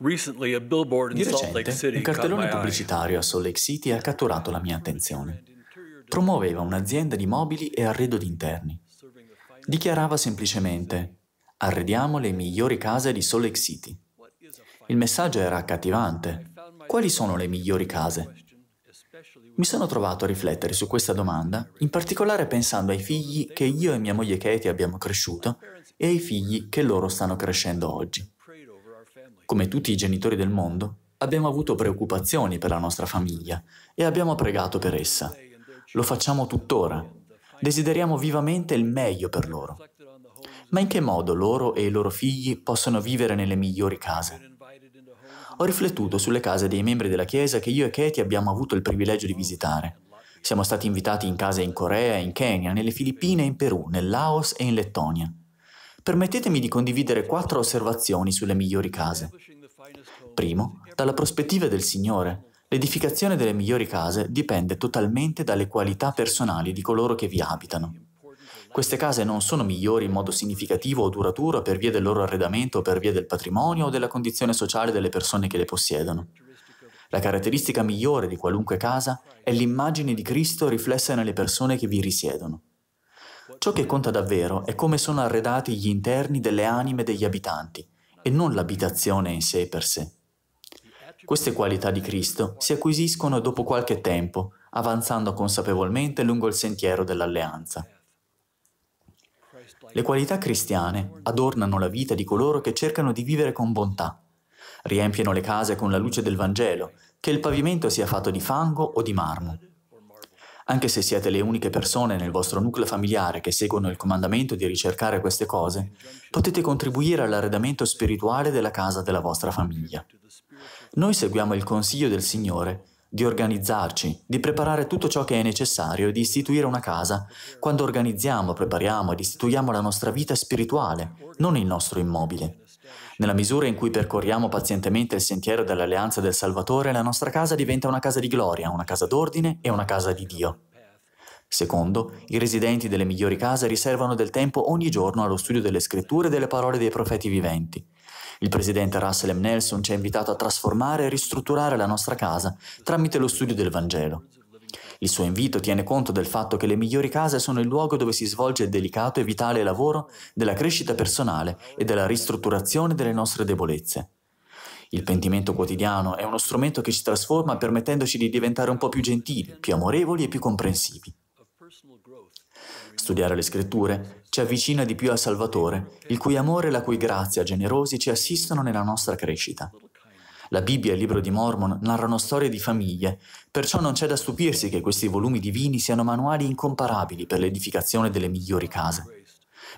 Di recente, un cartellone pubblicitario a Salt Lake City ha catturato la mia attenzione. Promuoveva un'azienda di mobili e arredo di interni. Dichiarava semplicemente «Arrediamo le migliori case di Salt Lake City». Il messaggio era accattivante. Quali sono le migliori case? Mi sono trovato a riflettere su questa domanda, in particolare pensando ai figli che io e mia moglie Katie abbiamo cresciuto e ai figli che loro stanno crescendo oggi come tutti i genitori del mondo, abbiamo avuto preoccupazioni per la nostra famiglia e abbiamo pregato per essa. Lo facciamo tuttora. Desideriamo vivamente il meglio per loro. Ma in che modo loro e i loro figli possono vivere nelle migliori case? Ho riflettuto sulle case dei membri della Chiesa che io e Katie abbiamo avuto il privilegio di visitare. Siamo stati invitati in case in Corea, in Kenya, nelle Filippine, in Perù, nel Laos e in Lettonia. Permettetemi di condividere quattro osservazioni sulle migliori case. Primo, dalla prospettiva del Signore, l'edificazione delle migliori case dipende totalmente dalle qualità personali di coloro che vi abitano. Queste case non sono migliori in modo significativo o duraturo per via del loro arredamento o per via del patrimonio o della condizione sociale delle persone che le possiedono. La caratteristica migliore di qualunque casa è l'immagine di Cristo riflessa nelle persone che vi risiedono. Ciò che conta davvero è come sono arredati gli interni delle anime degli abitanti e non l'abitazione in sé per sé. Queste qualità di Cristo si acquisiscono dopo qualche tempo, avanzando consapevolmente lungo il sentiero dell'alleanza. Le qualità cristiane adornano la vita di coloro che cercano di vivere con bontà, riempiono le case con la luce del Vangelo, che il pavimento sia fatto di fango o di marmo. Anche se siete le uniche persone nel vostro nucleo familiare che seguono il comandamento di ricercare queste cose, potete contribuire all'arredamento spirituale della casa della vostra famiglia. Noi seguiamo il consiglio del Signore di organizzarci, di preparare tutto ciò che è necessario e di istituire una casa, quando organizziamo, prepariamo ed istituiamo la nostra vita spirituale, non il nostro immobile. Nella misura in cui percorriamo pazientemente il sentiero dell'alleanza del Salvatore, la nostra casa diventa una casa di gloria, una casa d'ordine e una casa di Dio. Secondo, i residenti delle migliori case riservano del tempo ogni giorno allo studio delle scritture e delle parole dei profeti viventi. Il presidente Russell M. Nelson ci ha invitato a trasformare e ristrutturare la nostra casa tramite lo studio del Vangelo. Il suo invito tiene conto del fatto che le migliori case sono il luogo dove si svolge il delicato e vitale lavoro della crescita personale e della ristrutturazione delle nostre debolezze. Il pentimento quotidiano è uno strumento che ci trasforma permettendoci di diventare un po' più gentili, più amorevoli e più comprensivi. Studiare le scritture ci avvicina di più al Salvatore, il cui amore e la cui grazia generosi ci assistono nella nostra crescita. La Bibbia e il Libro di Mormon narrano storie di famiglie, perciò non c'è da stupirsi che questi volumi divini siano manuali incomparabili per l'edificazione delle migliori case.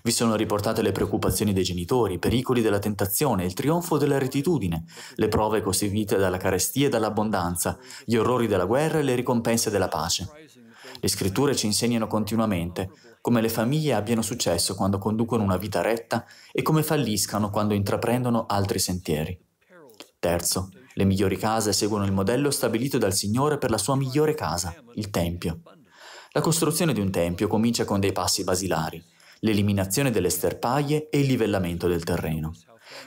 Vi sono riportate le preoccupazioni dei genitori, i pericoli della tentazione, il trionfo della retitudine, le prove costituite dalla carestia e dall'abbondanza, gli orrori della guerra e le ricompense della pace. Le scritture ci insegnano continuamente come le famiglie abbiano successo quando conducono una vita retta e come falliscano quando intraprendono altri sentieri. Terzo, le migliori case seguono il modello stabilito dal Signore per la sua migliore casa, il Tempio. La costruzione di un Tempio comincia con dei passi basilari, l'eliminazione delle sterpaglie e il livellamento del terreno.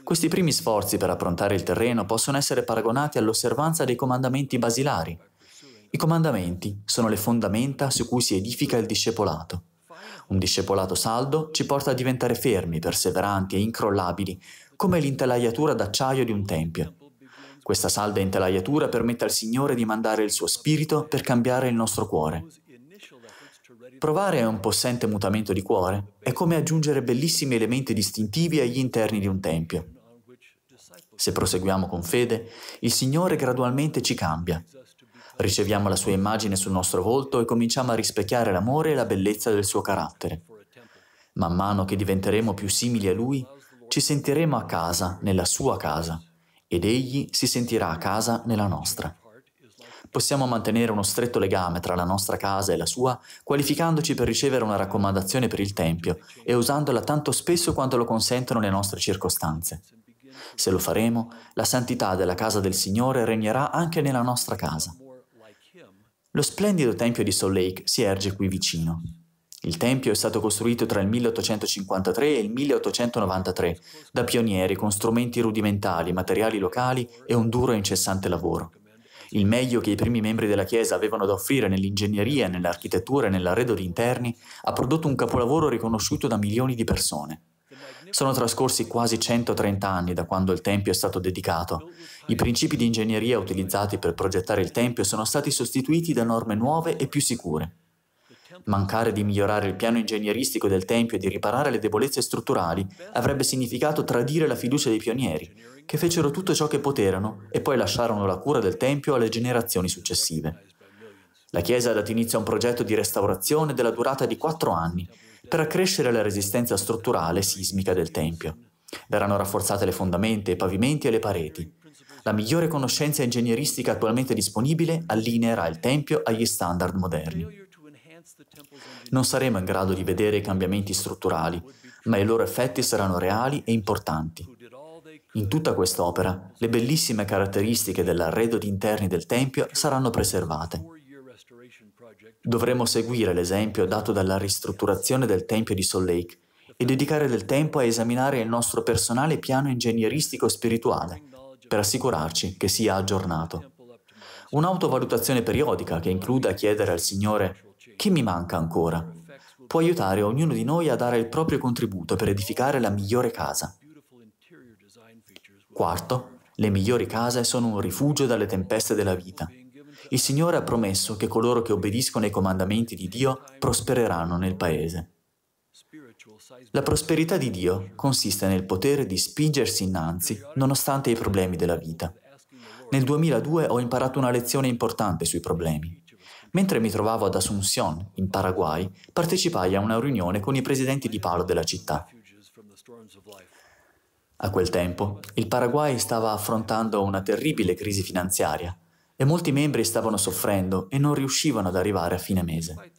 Questi primi sforzi per approntare il terreno possono essere paragonati all'osservanza dei comandamenti basilari. I comandamenti sono le fondamenta su cui si edifica il discepolato. Un discepolato saldo ci porta a diventare fermi, perseveranti e incrollabili, come l'intelaiatura d'acciaio di un tempio. Questa salda intelaiatura permette al Signore di mandare il suo spirito per cambiare il nostro cuore. Provare un possente mutamento di cuore è come aggiungere bellissimi elementi distintivi agli interni di un tempio. Se proseguiamo con fede, il Signore gradualmente ci cambia. Riceviamo la sua immagine sul nostro volto e cominciamo a rispecchiare l'amore e la bellezza del suo carattere. Man mano che diventeremo più simili a Lui, ci sentiremo a casa, nella sua casa ed egli si sentirà a casa nella nostra. Possiamo mantenere uno stretto legame tra la nostra casa e la sua, qualificandoci per ricevere una raccomandazione per il Tempio e usandola tanto spesso quanto lo consentono le nostre circostanze. Se lo faremo, la santità della casa del Signore regnerà anche nella nostra casa. Lo splendido Tempio di Salt Lake si erge qui vicino. Il tempio è stato costruito tra il 1853 e il 1893 da pionieri con strumenti rudimentali, materiali locali e un duro e incessante lavoro. Il meglio che i primi membri della Chiesa avevano da offrire nell'ingegneria, nell'architettura e nell'arredo di interni ha prodotto un capolavoro riconosciuto da milioni di persone. Sono trascorsi quasi 130 anni da quando il Tempio è stato dedicato. I principi di ingegneria utilizzati per progettare il Tempio sono stati sostituiti da norme nuove e più sicure. Mancare di migliorare il piano ingegneristico del tempio e di riparare le debolezze strutturali avrebbe significato tradire la fiducia dei pionieri, che fecero tutto ciò che poterono e poi lasciarono la cura del tempio alle generazioni successive. La Chiesa ha dato inizio a un progetto di restaurazione della durata di quattro anni per accrescere la resistenza strutturale sismica del tempio. Verranno rafforzate le fondamenta, i pavimenti e le pareti. La migliore conoscenza ingegneristica attualmente disponibile allineerà il tempio agli standard moderni. Non saremo in grado di vedere i cambiamenti strutturali, ma i loro effetti saranno reali e importanti. In tutta quest'opera, le bellissime caratteristiche dell'arredo di interni del Tempio saranno preservate. Dovremo seguire l'esempio dato dalla ristrutturazione del Tempio di Salt Lake e dedicare del tempo a esaminare il nostro personale piano ingegneristico spirituale per assicurarci che sia aggiornato. Un'autovalutazione periodica che includa chiedere al Signore che mi manca ancora? Può aiutare ognuno di noi a dare il proprio contributo per edificare la migliore casa. Quarto, le migliori case sono un rifugio dalle tempeste della vita. Il Signore ha promesso che coloro che obbediscono ai comandamenti di Dio prospereranno nel paese. La prosperità di Dio consiste nel potere di spingersi innanzi nonostante i problemi della vita. Nel 2002 ho imparato una lezione importante sui problemi. Mentre mi trovavo ad Asunción, in Paraguay, partecipai a una riunione con i presidenti di palo della città. A quel tempo, il Paraguay stava affrontando una terribile crisi finanziaria e molti membri stavano soffrendo e non riuscivano ad arrivare a fine mese.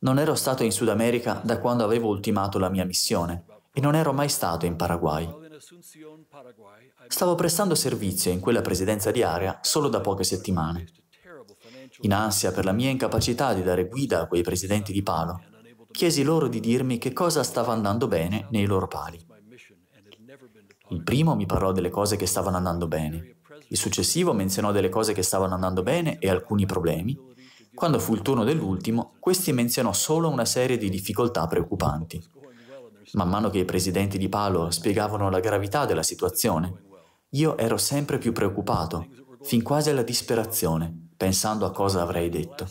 Non ero stato in Sud America da quando avevo ultimato la mia missione e non ero mai stato in Paraguay. Stavo prestando servizio in quella presidenza di area solo da poche settimane. In ansia per la mia incapacità di dare guida a quei presidenti di palo, chiesi loro di dirmi che cosa stava andando bene nei loro pali. Il primo mi parlò delle cose che stavano andando bene, il successivo menzionò delle cose che stavano andando bene e alcuni problemi. Quando fu il turno dell'ultimo, questi menzionò solo una serie di difficoltà preoccupanti. Man mano che i presidenti di palo spiegavano la gravità della situazione, io ero sempre più preoccupato, fin quasi alla disperazione pensando a cosa avrei detto.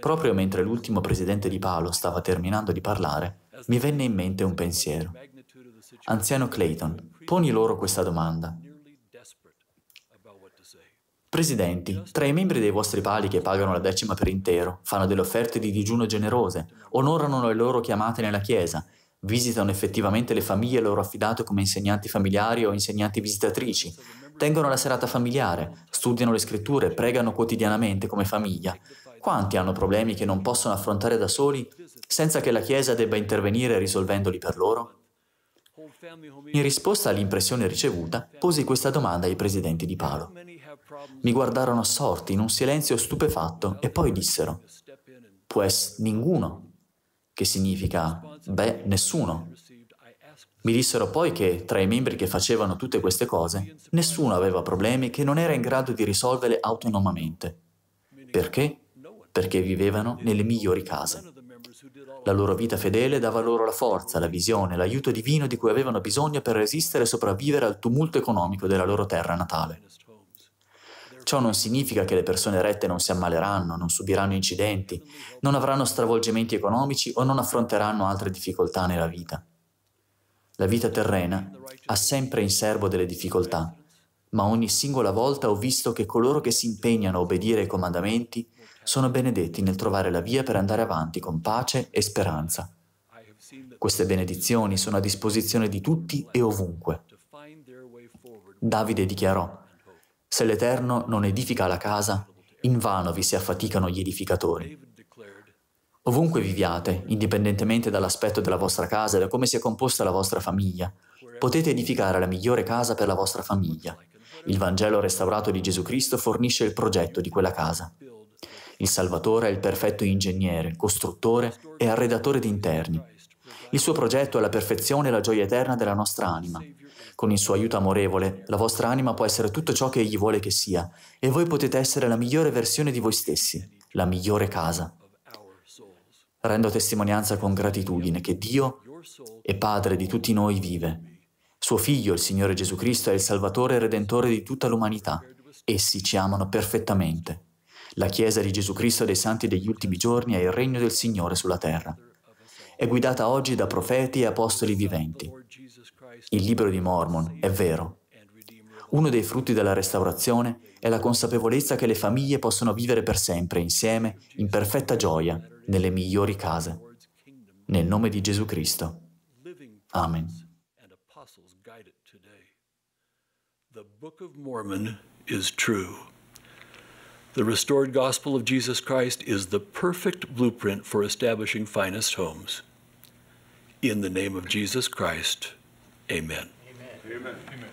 Proprio mentre l'ultimo presidente di Palo stava terminando di parlare, mi venne in mente un pensiero. Anziano Clayton, poni loro questa domanda. Presidenti, tra i membri dei vostri pali che pagano la decima per intero, fanno delle offerte di digiuno generose, onorano le loro chiamate nella Chiesa, visitano effettivamente le famiglie loro affidate come insegnanti familiari o insegnanti visitatrici, tengono la serata familiare, studiano le scritture, pregano quotidianamente come famiglia. Quanti hanno problemi che non possono affrontare da soli senza che la Chiesa debba intervenire risolvendoli per loro? In risposta all'impressione ricevuta, posi questa domanda ai presidenti di Palo. Mi guardarono assorti in un silenzio stupefatto e poi dissero, pues ninguno, che significa, beh, nessuno. Mi dissero poi che, tra i membri che facevano tutte queste cose, nessuno aveva problemi che non era in grado di risolvere autonomamente. Perché? Perché vivevano nelle migliori case. La loro vita fedele dava loro la forza, la visione, l'aiuto divino di cui avevano bisogno per resistere e sopravvivere al tumulto economico della loro terra natale. Ciò non significa che le persone rette non si ammaleranno, non subiranno incidenti, non avranno stravolgimenti economici o non affronteranno altre difficoltà nella vita. La vita terrena ha sempre in serbo delle difficoltà, ma ogni singola volta ho visto che coloro che si impegnano a obbedire ai comandamenti sono benedetti nel trovare la via per andare avanti con pace e speranza. Queste benedizioni sono a disposizione di tutti e ovunque. Davide dichiarò, se l'Eterno non edifica la casa, invano vi si affaticano gli edificatori. Ovunque viviate, indipendentemente dall'aspetto della vostra casa e da come sia composta la vostra famiglia, potete edificare la migliore casa per la vostra famiglia. Il Vangelo restaurato di Gesù Cristo fornisce il progetto di quella casa. Il Salvatore è il perfetto ingegnere, costruttore e arredatore di interni. Il suo progetto è la perfezione e la gioia eterna della nostra anima. Con il suo aiuto amorevole, la vostra anima può essere tutto ciò che egli vuole che sia, e voi potete essere la migliore versione di voi stessi, la migliore casa. Rendo testimonianza con gratitudine che Dio e Padre di tutti noi vive. Suo Figlio, il Signore Gesù Cristo, è il Salvatore e Redentore di tutta l'umanità. Essi ci amano perfettamente. La Chiesa di Gesù Cristo dei Santi degli ultimi giorni è il regno del Signore sulla terra. È guidata oggi da profeti e apostoli viventi. Il libro di Mormon è vero. Uno dei frutti della restaurazione è la consapevolezza che le famiglie possono vivere per sempre insieme in perfetta gioia nelle migliori case. Nel nome di Gesù Cristo. Amen. The Book of Mormon is true. The restored gospel of Jesus Christ is the perfect blueprint for establishing finest homes. In the name of Jesus Christ, amen. Amen. amen. amen.